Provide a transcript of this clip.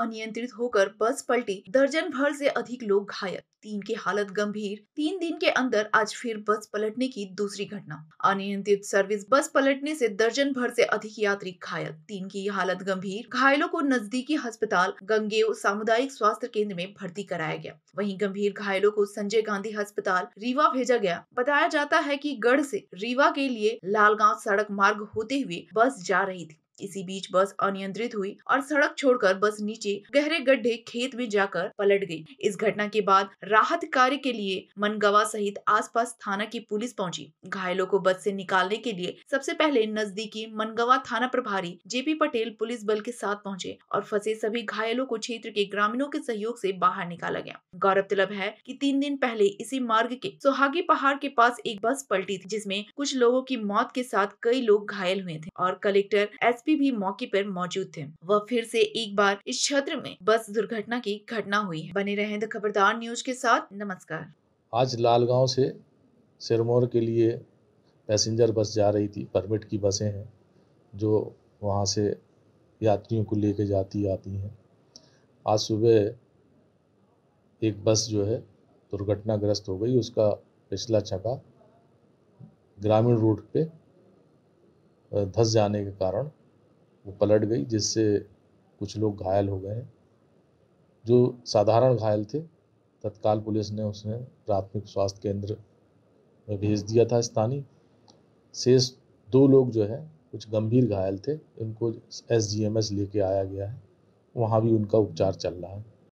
अनियंत्रित होकर बस पलटी दर्जन भर से अधिक लोग घायल तीन की हालत गंभीर तीन दिन के अंदर आज फिर बस पलटने की दूसरी घटना अनियंत्रित सर्विस बस पलटने से दर्जन भर से अधिक यात्री घायल तीन की हालत गंभीर घायलों को नजदीकी अस्पताल गंगेव सामुदायिक स्वास्थ्य केंद्र में भर्ती कराया गया वहीं गंभीर घायलों को संजय गांधी अस्पताल रीवा भेजा गया बताया जाता है की गढ़ से रीवा के लिए लालगांव सड़क मार्ग होते हुए बस जा रही थी इसी बीच बस अनियंत्रित हुई और सड़क छोड़कर बस नीचे गहरे गड्ढे खेत में जाकर पलट गई इस घटना के बाद राहत कार्य के लिए मनगवा सहित आसपास थाना की पुलिस पहुंची घायलों को बस से निकालने के लिए सबसे पहले नजदीकी मनगवा थाना प्रभारी जेपी पटेल पुलिस बल के साथ पहुंचे और फंसे सभी घायलों को क्षेत्र के ग्रामीणों के सहयोग से बाहर निकाला गया गौरतलब है कि तीन दिन पहले इसी मार्ग के सोहागी पहाड़ के पास एक बस पलटी थी जिसमें कुछ लोगों की मौत के साथ कई लोग घायल हुए थे और कलेक्टर एसपी एसएसपी भी मौके पर मौजूद थे वह फिर से एक बार इस क्षेत्र में बस दुर्घटना की घटना हुई है बने रहें द खबरदार न्यूज के साथ नमस्कार आज लाल गाँव से सिरमौर के लिए पैसेंजर बस जा रही थी परमिट की बसें हैं जो वहाँ से यात्रियों को लेके जाती आती हैं आज सुबह एक बस जो है दुर्घटनाग्रस्त हो गई उसका पिछला चक्का ग्रामीण रोड पे धस जाने के कारण वो पलट गई जिससे कुछ लोग घायल हो गए जो साधारण घायल थे तत्काल पुलिस ने उसने प्राथमिक स्वास्थ्य केंद्र में भेज दिया था स्थानीय शेष दो लोग जो है कुछ गंभीर घायल थे इनको एस जी एम एस लेके आया गया है वहाँ भी उनका उपचार चल रहा है